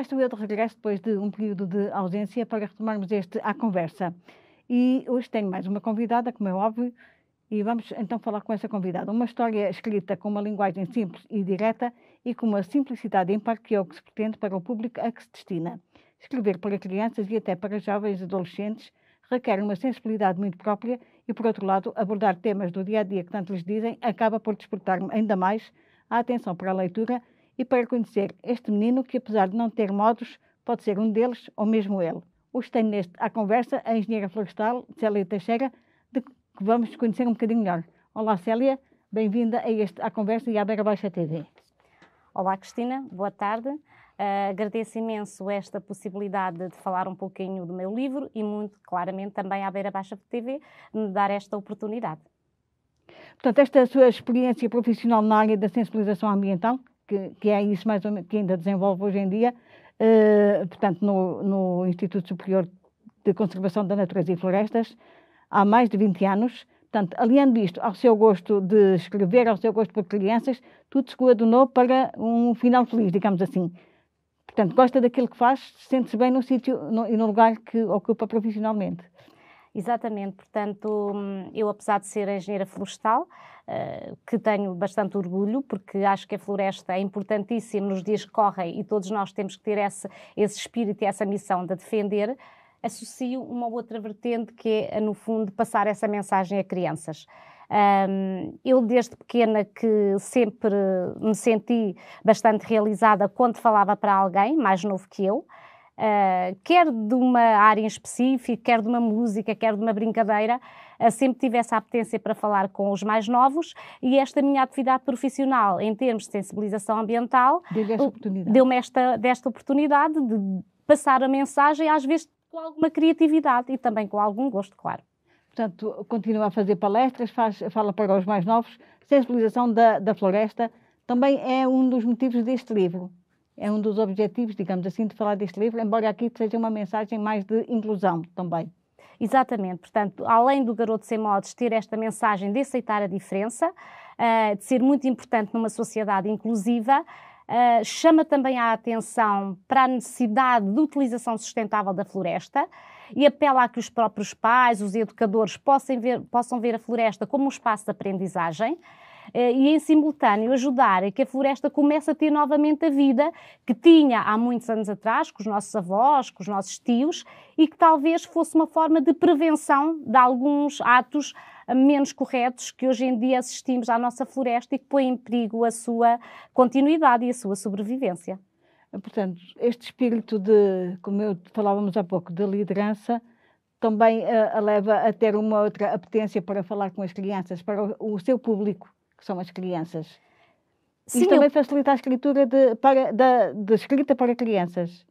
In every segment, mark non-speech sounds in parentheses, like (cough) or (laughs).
Cá estou eu de regresso depois de um período de ausência para retomarmos este à conversa. E hoje tenho mais uma convidada, como é óbvio, e vamos então falar com essa convidada. Uma história escrita com uma linguagem simples e direta e com uma simplicidade par que é o que se pretende para o público a que se destina. Escrever para crianças e até para jovens e adolescentes requer uma sensibilidade muito própria e, por outro lado, abordar temas do dia a dia que tanto lhes dizem acaba por despertar ainda mais a atenção para a leitura e para conhecer este menino que, apesar de não ter modos, pode ser um deles ou mesmo ele. Hoje tenho neste à conversa a engenheira florestal Célia Teixeira, de que vamos conhecer um bocadinho melhor. Olá Célia, bem-vinda a este à conversa e à Beira Baixa TV. Olá Cristina, boa tarde. Uh, agradeço imenso esta possibilidade de falar um pouquinho do meu livro e muito claramente também à Beira Baixa TV me dar esta oportunidade. Portanto, esta sua experiência profissional na área da sensibilização ambiental que, que é isso mais ou menos, que ainda desenvolve hoje em dia, uh, portanto, no, no, Instituto Superior de Conservação da Natureza e Florestas, há mais de 20 anos. Portanto, aliando isto ao seu gosto de escrever, ao seu gosto por crianças, tudo se coadunou para um final feliz, digamos assim. Portanto, gosta daquilo que faz, sente-se bem no sítio e no lugar que ocupa profissionalmente. Exatamente, portanto, eu apesar de ser engenheira florestal, eh, que tenho bastante orgulho, porque acho que a floresta é importantíssima nos dias que correm e todos nós temos que ter esse, esse espírito e essa missão de defender, associo uma outra vertente que é, no fundo, passar essa mensagem a crianças. Um, eu, desde pequena, que sempre me senti bastante realizada quando falava para alguém mais novo que eu, uh, quer de uma área em específico, quer de uma música, quer de uma brincadeira. Eh, sempre tive essa apetência para falar com os mais novos e esta minha atividade profissional em termos de sensibilização ambiental deu-me esta, desta oportunidade de passar a mensagem, às vezes com alguma criatividade e também com algum gosto, claro. Portanto, continua a fazer palestras, faz, fala para os mais novos, sensibilização da, da floresta, também é um dos motivos deste livro. É um dos objetivos, digamos assim, de falar deste livro, embora aqui seja uma mensagem mais de inclusão também. Exatamente, portanto, além do Garoto Sem Modos ter esta mensagem de aceitar a diferença, eh, de ser muito importante numa sociedade inclusiva, Uh, chama também a atenção para a necessidade de utilização sustentável da floresta e apela a que os próprios pais, os educadores, possam ver, possam ver a floresta como um espaço de aprendizagem eh, e, em simultâneo, ajudar a que a floresta comece a ter novamente a vida que tinha há muitos anos atrás, com os nossos avós, com os nossos tios, e que talvez fosse uma forma de prevenção de alguns atos eh, menos corretos que hoje em dia assistimos à nossa floresta e que põem em perigo a sua continuidade e a sua sobrevivência. Portanto, este espírito de, como eu falávamos há pouco, de liderança, também a, eh, a leva a ter uma outra apetência para falar com as crianças, para o, o seu público que são as crianças. Sim, e também eu... facilita a escritura de, para, da, de escrita para crianças.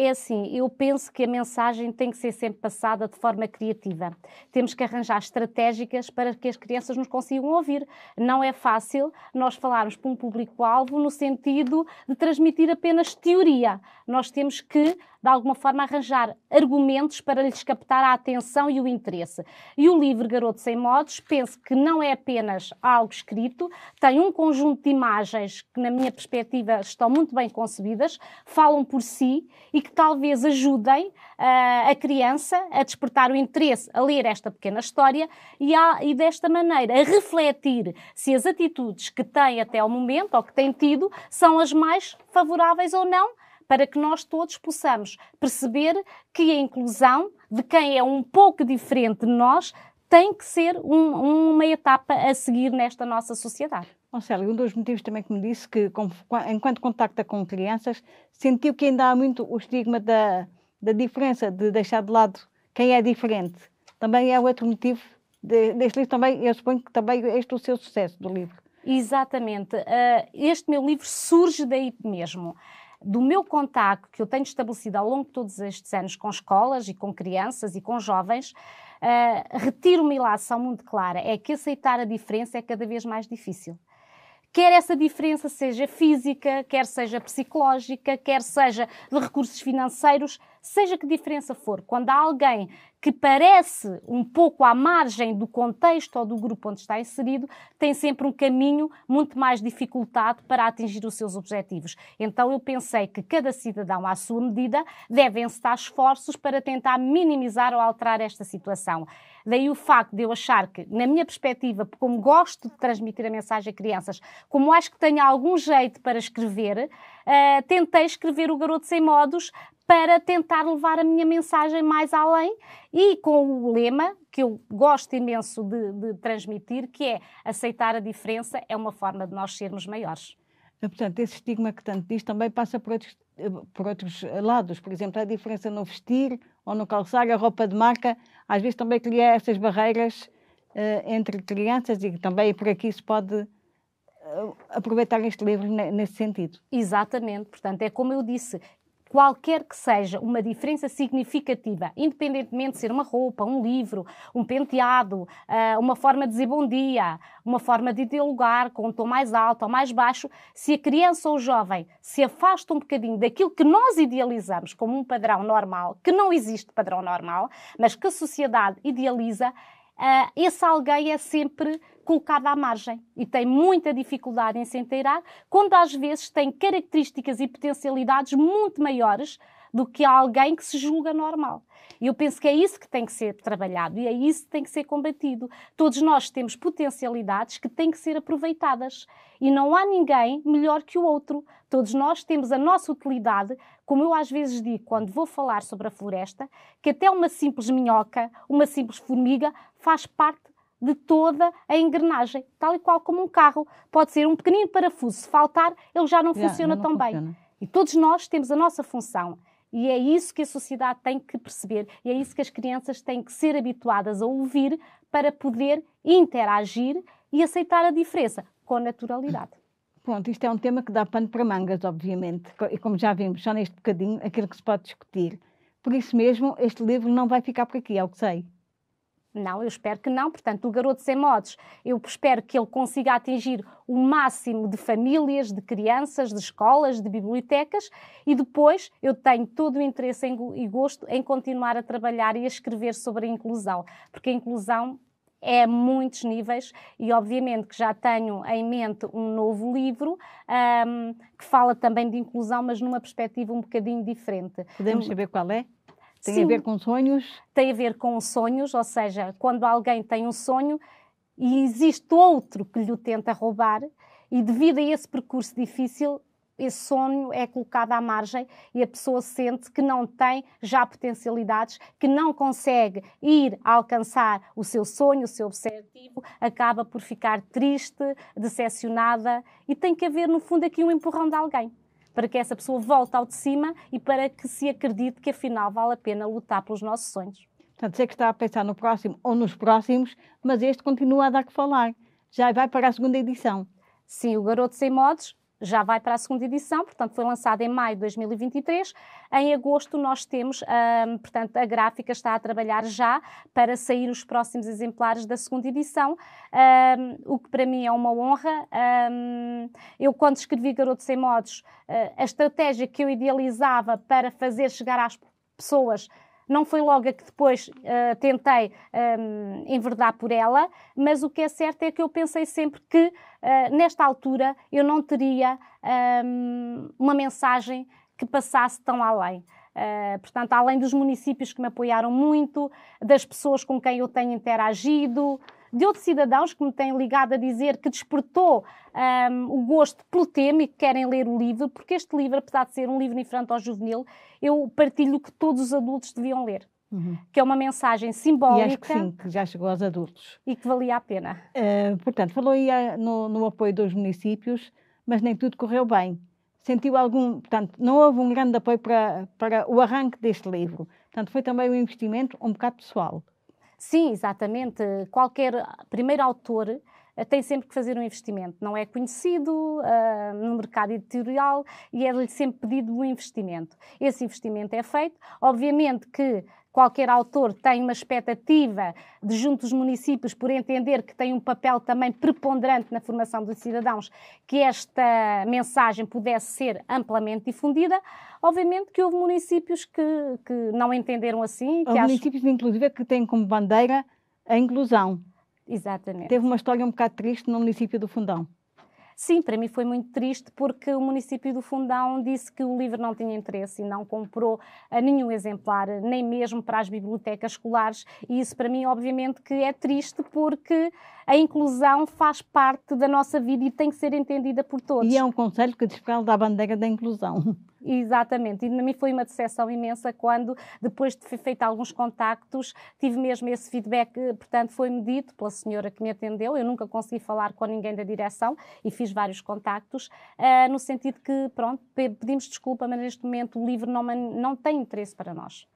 É assim, eu penso que a mensagem tem que ser sempre passada de forma criativa. Temos que arranjar estratégicas para que as crianças nos consigam ouvir. Não é fácil nós falarmos para um público-alvo no sentido de transmitir apenas teoria. Nós temos que de alguma forma arranjar argumentos para lhes captar a atenção e o interesse. E o livro Garoto Sem Modos, penso que não é apenas algo escrito, tem um conjunto de imagens que, na minha perspectiva, estão muito bem concebidas, falam por si e que que talvez ajudem uh, a criança a despertar o interesse a ler esta pequena história e, a, e desta maneira a refletir se as atitudes que tem até ao momento ou que tem tido são as mais favoráveis ou não para que nós todos possamos perceber que a inclusão de quem é um pouco diferente de nós tem que ser um, uma etapa a seguir nesta nossa sociedade. Marcelo, um dos motivos também que me disse que, enquanto contacta com crianças, sentiu que ainda há muito o estigma da, da diferença, de deixar de lado quem é diferente. Também é outro motivo de, deste livro, também, eu suponho que também este é o seu sucesso do livro. Exatamente. Uh, este meu livro surge daí mesmo. Do meu contacto que eu tenho estabelecido ao longo de todos estes anos com escolas e com crianças e com jovens, uh, retiro-me ilação muito clara, é que aceitar a diferença é cada vez mais difícil quer essa diferença seja física, quer seja psicológica, quer seja de recursos financeiros, seja que diferença for, quando há alguém que parece um pouco à margem do contexto ou do grupo onde está inserido, tem sempre um caminho muito mais dificultado para atingir os seus objetivos. Então eu pensei que cada cidadão, à sua medida, deve encetar esforços para tentar minimizar ou alterar esta situação. Daí o facto de eu achar que, na minha perspectiva, como gosto de transmitir a mensagem a crianças, como acho que tenho algum jeito para escrever, eh, tentei escrever o Garoto Sem Modos para tentar levar a minha mensagem mais além e com o lema que eu gosto imenso de, de transmitir, que é aceitar a diferença é uma forma de nós sermos maiores. Eh, portanto, esse estigma que tanto diz também passa por outros, eh, por outros lados. Por exemplo, a diferença no vestir ou no calçar, a roupa de marca, às vezes também cria essas barreiras uh, entre crianças e também por aqui se pode aproveitar este livro nesse sentido. Exatamente, portanto, é como eu disse, qualquer que seja uma diferença significativa, independentemente de ser uma roupa, um livro, um penteado, ah, uma forma de dizer bom dia, uma forma de dialogar com um tom mais alto ou mais baixo, se a criança ou o jovem se afasta um bocadinho daquilo que nós idealizamos como um padrão normal, que não existe padrão normal, mas que a sociedade idealiza, uh, esse alguém é sempre colocado à margem e tem muita dificuldade em se inteirar, quando às vezes tem características e potencialidades muito maiores do que alguém que se julga normal. E eu penso que é isso que tem que ser trabalhado e é isso que tem que ser combatido. Todos nós temos potencialidades que têm que ser aproveitadas e não há ninguém melhor que o outro. Todos nós temos a nossa utilidade, como eu às vezes digo quando vou falar sobre a floresta, que até uma simples minhoca, uma simples formiga faz parte de toda a engrenagem, tal e qual como um carro. Pode ser um pequenino parafuso, se faltar, ele já não yeah, funciona não tão bem. E todos nós temos a nossa função. E é isso que a sociedade tem que perceber, e é isso que as crianças têm que ser habituadas a ouvir para poder interagir e aceitar a diferença com naturalidade. Pronto, isto é um tema que dá pano para mangas, obviamente, e como já vimos, só neste bocadinho, aquilo que se pode discutir. Por isso mesmo, este livro não vai ficar por aqui, é o que sei. Não, eu espero que não. Portanto, o Garoto Sem Modos, eu espero que ele consiga atingir o máximo de famílias, de crianças, de escolas, de bibliotecas e depois eu tenho todo o interesse e gosto em continuar a trabalhar e a escrever sobre a inclusão, porque a inclusão é a muitos níveis e obviamente que já tenho em mente um novo livro um, que fala também de inclusão, mas numa perspectiva um bocadinho diferente. Podemos saber qual é? Tem Sim. a ver com sonhos? Tem a ver com sonhos, ou seja, quando alguém tem um sonho e existe outro que lhe o tenta roubar, e devido a esse percurso difícil, esse sonho é colocado à margem e a pessoa sente que não tem já potencialidades, que não consegue ir alcançar o seu sonho, o seu objetivo, acaba por ficar triste, decepcionada e tem que haver, no fundo, aqui um empurrão de alguém para que essa pessoa volte ao de cima e para que se acredite que afinal vale a pena lutar pelos nossos sonhos. Portanto, sei que está a pensar no próximo ou nos próximos, mas este continua a dar que falar. Já vai para a segunda edição. Sim, o Garoto Sem Modos já vai para a segunda edição, portanto foi lançado em maio de 2023. Em agosto nós temos, portanto, a gráfica está a trabalhar já para sair os próximos exemplares da segunda edição, o que para mim é uma honra. eu quando escrevi Garotos Sem Modos, ah, a estratégia que eu idealizava para fazer chegar às pessoas não foi logo a que depois uh, tentei um, ehm, enverdar por ela, mas o que é certo é que eu pensei sempre que, uh, nesta altura, eu não teria um, ehm, uma mensagem que passasse tão além. Uh, portanto, além dos municípios que me apoiaram muito, das pessoas com quem eu tenho interagido, de outros cidadãos que me têm ligado a dizer que despertou um, o gosto pelo tema e que querem ler o livro, porque este livro, apesar de ser um livro infantil ao juvenil, eu partilho que todos os adultos deviam ler. Uhum. que é uma mensagem simbólica. E acho que sim, que já chegou aos adultos. E que valia a pena. Uh, portanto, falou aí eh, no, no, apoio dos municípios, mas nem tudo correu bem. Sentiu algum, portanto, não houve um grande apoio para, para o arranque deste livro. Portanto, foi também um investimento um bocado pessoal. Sim, exatamente. Qualquer primeiro autor eh, tem sempre que fazer um investimento. Não é conhecido uh, no mercado editorial e é-lhe sempre pedido um investimento. Esse investimento é feito. Obviamente que qualquer autor tem uma expectativa de junto dos municípios por entender que tem um papel também preponderante na formação dos cidadãos, que esta mensagem pudesse ser amplamente difundida. Obviamente que houve municípios que, que não entenderam assim. Houve acho... municípios, inclusive, que têm como bandeira a inclusão. Exatamente. Teve uma história um bocado triste no município do Fundão. Sim, para mim foi muito triste porque o município do Fundão disse que o livro não tinha interesse e não comprou a nenhum exemplar, nem mesmo para as bibliotecas escolares. E isso para mim, obviamente, que é triste porque a inclusão faz parte da nossa vida e tem que ser entendida por todos. E é um conselho que desfralda da bandeira da inclusão. Exatamente, e para mim foi uma decepção imensa quando, depois de ter feito alguns contactos, tive mesmo esse feedback, eh, portanto, foi-me dito pela senhora que me atendeu. Eu nunca consegui falar com ninguém da direção e fiz vários contactos, uh, no sentido que, pronto, pedimos desculpa, mas neste momento o livro não, não tem interesse para nós.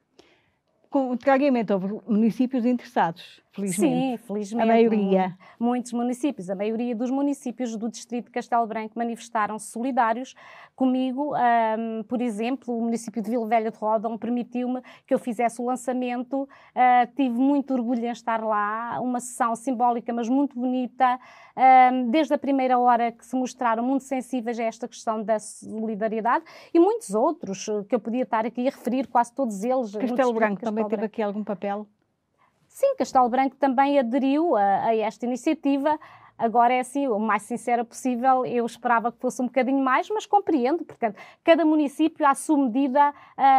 O Contrariamente, houve municípios interessados felizmente. Sim, felizmente. A maioria. Muitos municípios, a maioria dos municípios do Distrito de Castelo Branco manifestaram solidários comigo. Um, por exemplo, o município de Vila Velha de Rodão permitiu-me que eu fizesse o lançamento. Uh, tive muito orgulho em estar lá, uma sessão simbólica, mas muito bonita. Um, desde a primeira hora que se mostraram muito sensíveis a esta questão da solidariedade e muitos outros que eu podia estar aqui a referir, quase todos eles. Castelo Branco também teve aqui algum papel? Sim, Castelo Branco também aderiu a, a esta iniciativa, Agora é assim, o mais sincera possível, eu esperava que fosse um bocadinho mais, mas compreendo, portanto, cada município, à sua medida,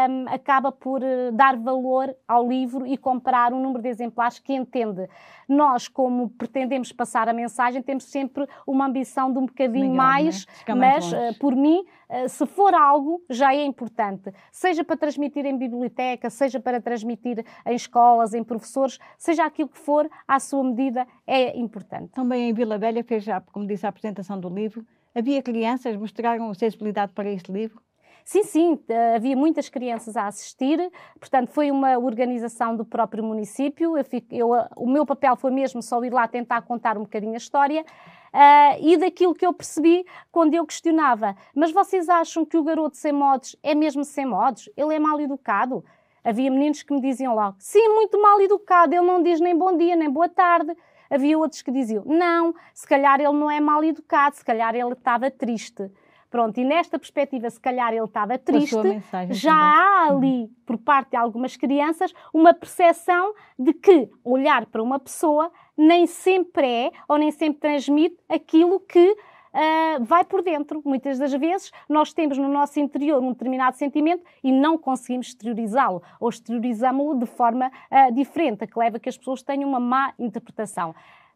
um, acaba por eh, dar valor ao livro e comprar um número de exemplares que entende. Nós, como pretendemos passar a mensagem, temos sempre uma ambição de um bocadinho né? mais, né? mas, eh, por mim, eh, se for algo, já é importante. Seja para transmitir em biblioteca, seja para transmitir em escolas, em professores, seja aquilo que for, à sua medida, é importante. Também em Vila Velha fez, como disse, a apresentação do livro. Havia crianças, mostraram sensibilidade para este livro? Sim, sim, eh, havia muitas crianças a assistir, portanto, foi uma organização do próprio município. Eu fico, eu, o meu papel foi mesmo só ir lá tentar contar um bocadinho a história. Uh, e daquilo que eu percebi quando eu questionava, mas vocês acham que o garoto sem modos é mesmo sem modos? Ele é mal educado? Havia meninos que me diziam logo: sim, muito mal educado, ele não diz nem bom dia, nem boa tarde. Havia outros que diziam: não, se calhar ele não é mal educado, se calhar ele estava triste. Pronto, e nesta perspectiva, se calhar ele estava triste, já há ali, por parte de algumas crianças, uma percepção de que olhar para uma pessoa nem sempre é ou nem sempre transmite aquilo que uh, vai por dentro. Muitas das vezes nós temos no nosso interior um determinado sentimento e não conseguimos exteriorizá-lo ou exteriorizamos-lo de forma uh, diferente, que leva a que as pessoas tenham uma má interpretação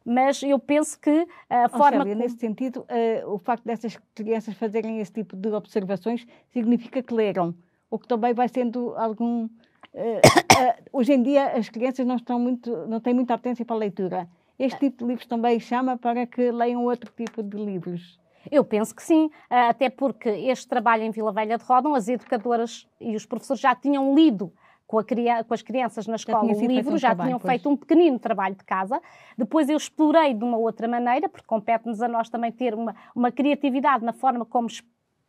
mas eu penso que ah, a forma. Célia, Nesse sentido, uh, o facto dessas crianças fazerem esse tipo de observações significa que leram, o que também vai sendo algum. Uh, uh, (coughs) hoje em dia as crianças não, estão muito, não têm muita atenção para a leitura este tipo de livros também chama para que leiam outro tipo de livros? Eu penso que sim, eh, até porque este trabalho em Vila Velha de Rodão, as educadoras e os professores já tinham lido com, com, as crianças na escola o livro, um já trabalho, tinham pois. feito um pequenino trabalho de casa. Depois eu explorei de uma outra maneira, porque compete-nos a nós também ter uma, uma criatividade na forma como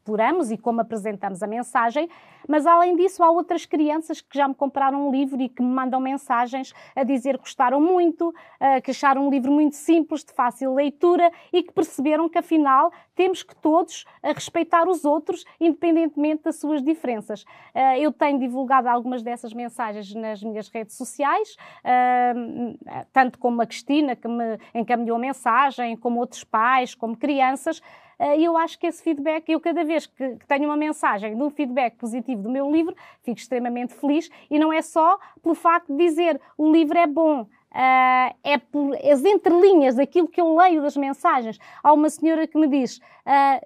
exploramos e como apresentamos a mensagem, mas além disso há outras crianças que já me compraram um livro e que me mandam mensagens a dizer que gostaram muito, eh, que acharam um livro muito simples, de fácil leitura e que perceberam que afinal temos que todos eh, respeitar os outros, independentemente das suas diferenças. Eh, eu tenho divulgado algumas dessas mensagens nas minhas redes sociais, ehm, tanto como a Cristina, que me encaminhou mensagem, como outros pais, como crianças. Eh, e eu acho que esse feedback, eu cada vez que, que tenho uma mensagem de um feedback positivo do meu livro, fico extremamente feliz e não é só pelo facto de dizer o livro é bom, Uh, é por as entrelinhas daquilo que eu leio das mensagens. Há uma senhora que me diz: uh,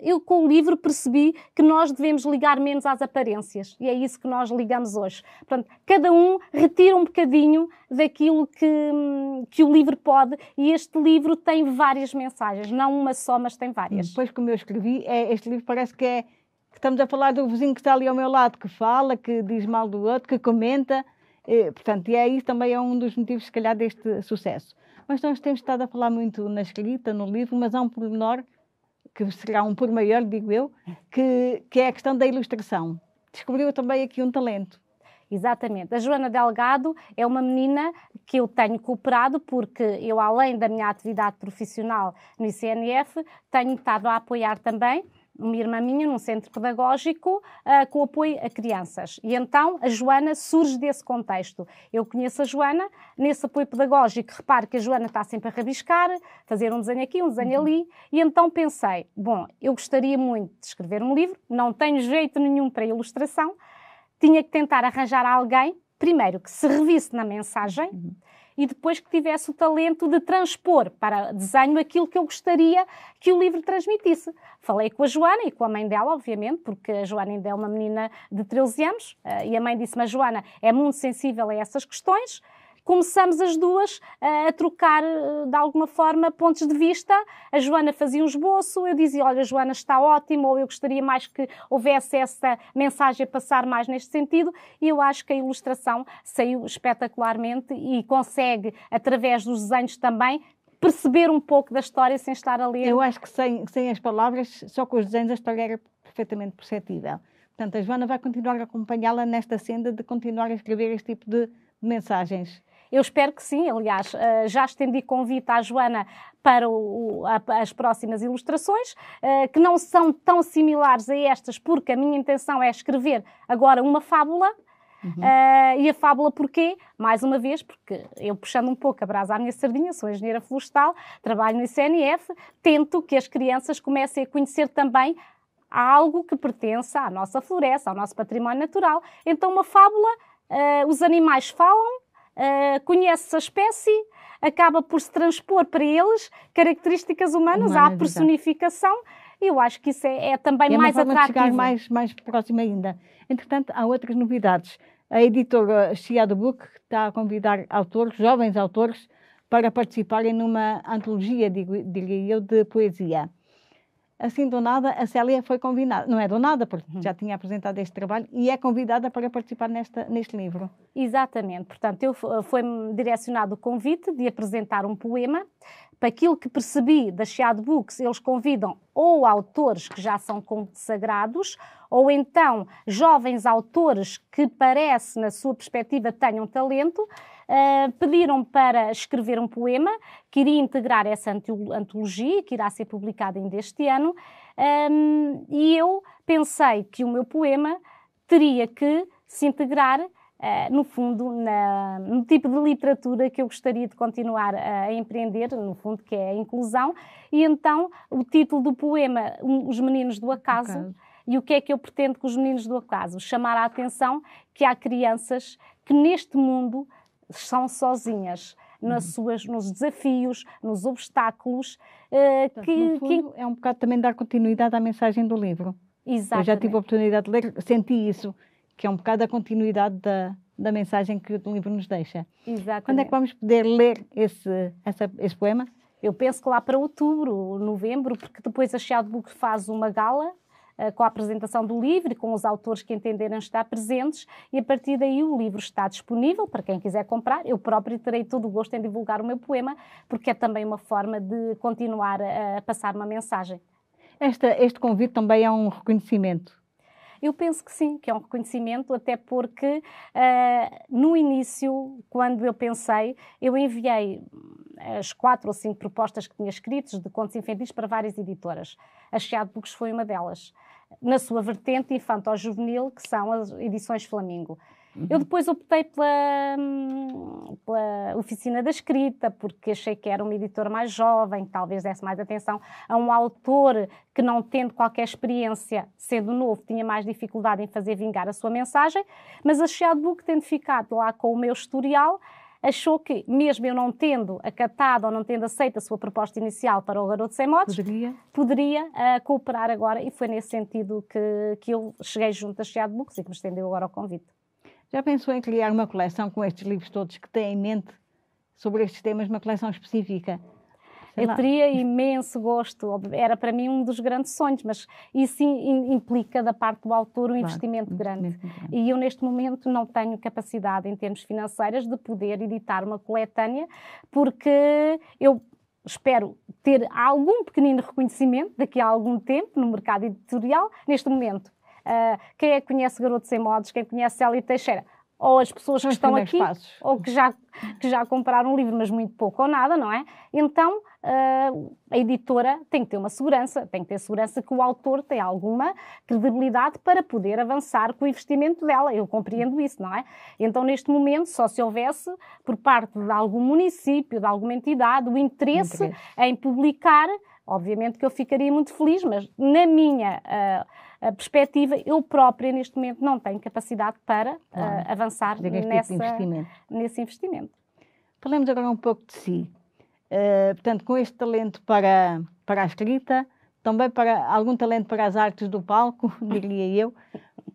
Eu com o livro percebi que nós devemos ligar menos às aparências, e é isso que nós ligamos hoje. Portanto, cada um retira um bocadinho daquilo que, que o livro pode, e este livro tem várias mensagens, não uma só, mas tem várias. Depois, como eu escrevi, é, este livro parece que é. Que estamos a falar do vizinho que está ali ao meu lado, que fala, que diz mal do outro, que comenta portanto, e aí é também é um dos motivos, se calhar, deste sucesso. Mas nós temos estado a falar muito na escrita, no livro, mas há um pormenor, que será um por maior, digo eu, que, que é a questão da ilustração. Descobriu também aqui um talento. Exatamente. A Joana Delgado é uma menina que eu tenho cooperado porque eu, além da minha atividade profissional no ICNF, tenho estado a apoiar também uma irmã minha num centro pedagógico uh, com apoio a crianças. E então a Joana surge desse contexto. Eu conheço a Joana nesse apoio pedagógico. reparo que a Joana está sempre a rabiscar, fazer um desenho aqui, um desenho ali. E então pensei: bom, eu gostaria muito de escrever um livro, não tenho jeito nenhum para ilustração. Tinha que tentar arranjar alguém, primeiro, que se revisse na mensagem. Uhum e depois que tivesse o talento de transpor para desenho aquilo que eu gostaria que o livro transmitisse. Falei com a Joana e com a mãe dela, obviamente, porque a Joana ainda é uma menina de 13 anos eh, e a mãe disse: Mas Joana é muito sensível a essas questões começamos as duas eh, a trocar, eh, de alguma forma, pontos de vista. A Joana fazia um esboço, eu dizia: Olha, Joana está ótima, ou eu gostaria mais que houvesse essa mensagem a passar mais neste sentido. E eu acho que a ilustração saiu espetacularmente e consegue, através dos desenhos também, perceber um pouco da história sem estar a ler. Eu acho que sem, sem as palavras, só com os desenhos, a história era perfeitamente perceptível. Portanto, a Joana vai continuar a acompanhá-la nesta senda de continuar a escrever este tipo de mensagens. Eu espero que sim, aliás, eh, já estendi convite à Joana para o, as próximas ilustrações, eh, que não são tão similares a estas, porque a minha intenção é escrever agora uma fábula. Uhum. Uh, e a fábula porquê? Mais uma vez, porque eu puxando um pouco a brasa à minha sardinha, sou engenheira florestal, trabalho no ICNF, tento que as crianças comecem a conhecer também algo que pertença à nossa floresta, ao nosso património natural. Então, uma fábula, uh, os animais falam, eh, conhece essa espécie, acaba por se transpor para eles características humanas, Humana, há personificação. e Eu acho que isso é, é também é mais atrativo. Chegar mais, mais próximo ainda. Entretanto, há outras novidades. A editora Chiado Book está a convidar autores, jovens autores, para participarem numa antologia, diria eu, de poesia assim do nada, a Célia foi convidada. Não é do nada, porque uhum. já tinha apresentado este trabalho e é convidada para participar nesta, neste livro. Exatamente. Portanto, eu, foi-me direcionado o convite de apresentar um poema. Para aquilo que percebi da Chiado Books, eles convidam ou autores que já são consagrados, ou então jovens autores que parece, na sua perspectiva, tenham talento, eh, pediram para escrever um poema que iria integrar essa antologia, que irá ser publicada ainda este ano, um, ehm, e eu pensei que o meu poema teria que se integrar Uh, no fundo, na, no tipo de literatura que eu gostaria de continuar eh, a empreender, no fundo, que é a inclusão. E então, o título do poema, Os Meninos do Acaso, okay. e o que é que eu pretendo com os Meninos do Acaso? Chamar a atenção que há crianças que neste mundo são sozinhas nas uhum. suas, nos desafios, nos obstáculos. Uh, Portanto, que, fundo, que, é um bocado também dar continuidade à mensagem do livro. Exatamente. Eu já tive a oportunidade de ler, senti isso, que é um bocado a continuidade da, da mensagem que o livro nos deixa. Exatamente. Quando é que vamos poder ler esse, essa, esse poema? Eu penso que lá para outubro, novembro, porque depois a Chiado Book faz uma gala eh, com a apresentação do livro, com os autores que entenderem estar presentes, e a partir daí o livro está disponível para quem quiser comprar. Eu próprio terei todo o gosto em divulgar o meu poema, porque é também uma forma de continuar a passar uma mensagem. Esta, este convite também é um reconhecimento eu penso que sim, que é um reconhecimento, até porque uh, no início, quando eu pensei, eu enviei as quatro ou cinco propostas que tinha escritas de contos infantis para várias editoras. A Chiado Books foi uma delas na sua vertente infanto-juvenil, que são as edições Flamingo. Eu depois optei pela, hum, pela, oficina da escrita, porque achei que era um editor mais jovem, que talvez desse mais atenção a um autor que, não tendo qualquer experiência, sendo novo, tinha mais dificuldade em fazer vingar a sua mensagem. Mas a Shadbook, tendo ficado lá com o meu historial, achou que, mesmo eu não tendo acatado ou não tendo aceito a sua proposta inicial para o Garoto Sem Modos, poderia, poderia uh, cooperar agora e foi nesse sentido que, que eu cheguei junto a Chiado Books e que me estendeu agora o convite. Já pensou em criar uma coleção com estes livros todos que tem em mente sobre estes temas, uma coleção específica? Sei eu lá. teria imenso gosto, era para mim um dos grandes sonhos, mas isso implica da parte do autor um claro, investimento grande. Investimento. E eu neste momento não tenho capacidade em termos financeiros de poder editar uma coletânea, porque eu espero ter algum pequenino reconhecimento daqui a algum tempo no mercado editorial. Neste momento Uh, quem é que conhece Garotos sem Modos? Quem conhece Célia Teixeira? Ou as pessoas que Os estão aqui, passos. ou que já, que já compraram um livro, mas muito pouco ou nada, não é? Então, uh, a editora tem que ter uma segurança, tem que ter segurança que o autor tem alguma credibilidade para poder avançar com o investimento dela. Eu compreendo isso, não é? Então, neste momento, só se houvesse, por parte de algum município, de alguma entidade, o interesse, interesse. em publicar Obviamente que eu ficaria muito feliz, mas na minha uh, perspectiva, eu própria neste momento não tenho capacidade para ah, claro. uh, avançar é tipo nessa, tipo investimento. nesse investimento. Falemos agora um pouco de si. Uh, portanto, com este talento para, para a escrita, também para algum talento para as artes do palco, (laughs) diria eu,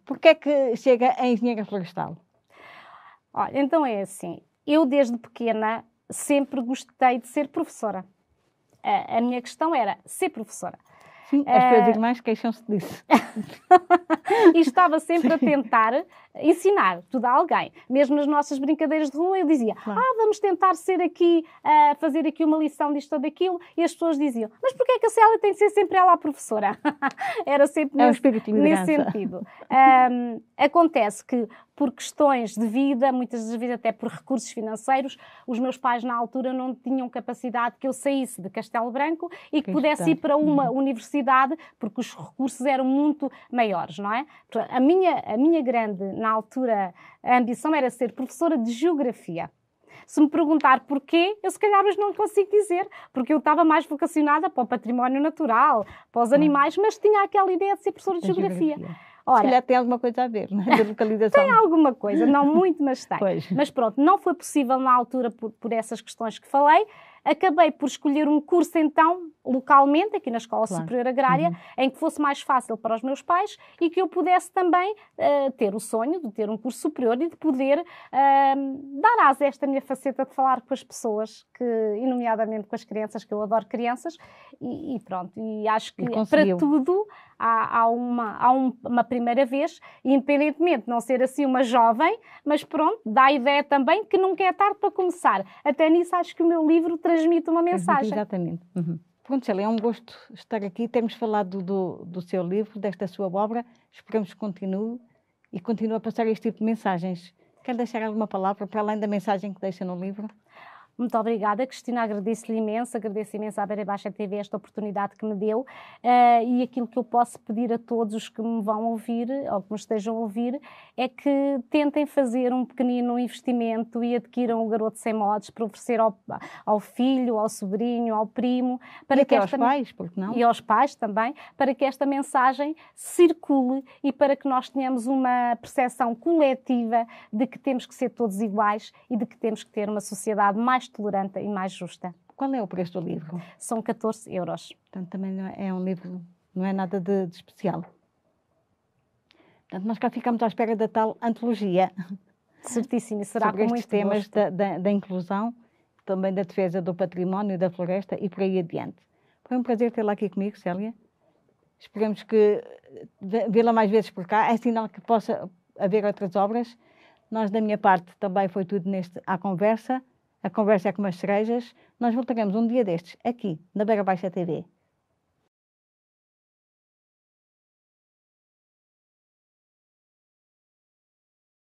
porquê é que chega a engenheira florestal? Olha, então é assim. Eu desde pequena sempre gostei de ser professora a, minha questão era ser professora. Sim, as pessoas uh... irmãs queixam-se disso. (laughs) e estava sempre Sim. a tentar ensinar tudo a alguém. Mesmo nas nossas brincadeiras de rua, eu dizia: claro. Ah, vamos tentar ser aqui, uh, fazer aqui uma lição disto ou daquilo. E as pessoas diziam: Mas porquê é que a Célia tem de ser sempre ela a professora? (laughs) Era sempre é nesse, nesse sentido. Um, acontece que por questões de vida, muitas das vezes até por recursos financeiros, os meus pais na altura não tinham capacidade que eu saísse de Castelo Branco e que, que pudesse está. ir para uma uhum. universidade, porque os recursos eram muito maiores, não é? A minha, a minha grande, na na altura, a ambição era ser professora de geografia. Se me perguntar porquê, eu se calhar hoje não consigo dizer, porque eu estava mais vocacionada para o património natural, para os hum. animais, mas tinha aquela ideia de ser professora de geografia. Ora, se calhar tem alguma coisa a ver, não é? localização. tem alguma coisa, não (laughs) muito, mas tem. Pois. Mas pronto, não foi possível na altura por, por essas questões que falei. Acabei por escolher um curso então localmente, aqui na Escola claro. Superior Agrária, uhum. em que fosse mais fácil para os meus pais e que eu pudesse também uh, ter o sonho de ter um curso superior e de poder uh, dar asa a esta minha faceta de falar com as pessoas, que, e nomeadamente com as crianças, que eu adoro crianças, e, e pronto. E acho que e para tudo há, há, uma, há um, uma primeira vez, independentemente de não ser assim uma jovem, mas pronto, dá a ideia também que nunca é tarde para começar. Até nisso acho que o meu livro transmite uma mensagem. Exatamente. Uhum. Pronto, é um gosto estar aqui. Temos falado do, do seu livro, desta sua obra. Esperamos que continue e continue a passar este tipo de mensagens. Quer deixar alguma palavra para além da mensagem que deixa no livro? Muito obrigada, Cristina, agradeço-lhe imenso, agradeço imenso à Beira Baixa TV esta oportunidade que me deu uh, e aquilo que eu posso pedir a todos os que me vão ouvir ou que me estejam a ouvir é que tentem fazer um pequenino investimento e adquiram o Garoto Sem Modos para oferecer ao, ao filho, ao sobrinho, ao primo. Para e que esta, aos pais, porque não? E aos pais também, para que esta mensagem circule e para que nós tenhamos uma percepção coletiva de que temos que ser todos iguais e de que temos que ter uma sociedade mais tolerante e mais justa. Qual é o preço do livro? São 14 euros. Portanto, também é, é um livro, não é nada de, de especial. Portanto, nós cá ficamos à espera da tal antologia. Certíssimo, será Sobre com estes muito temas da, da, da, inclusão, também da defesa do património e da floresta e por aí adiante. Foi um prazer tê-la aqui comigo, Célia. Esperamos que vê-la mais vezes por cá. É sinal que possa haver outras obras. Nós, da minha parte, também foi tudo neste à conversa a conversa é com as cerejas. Nós voltaremos um dia destes, aqui, na Beira Baixa TV.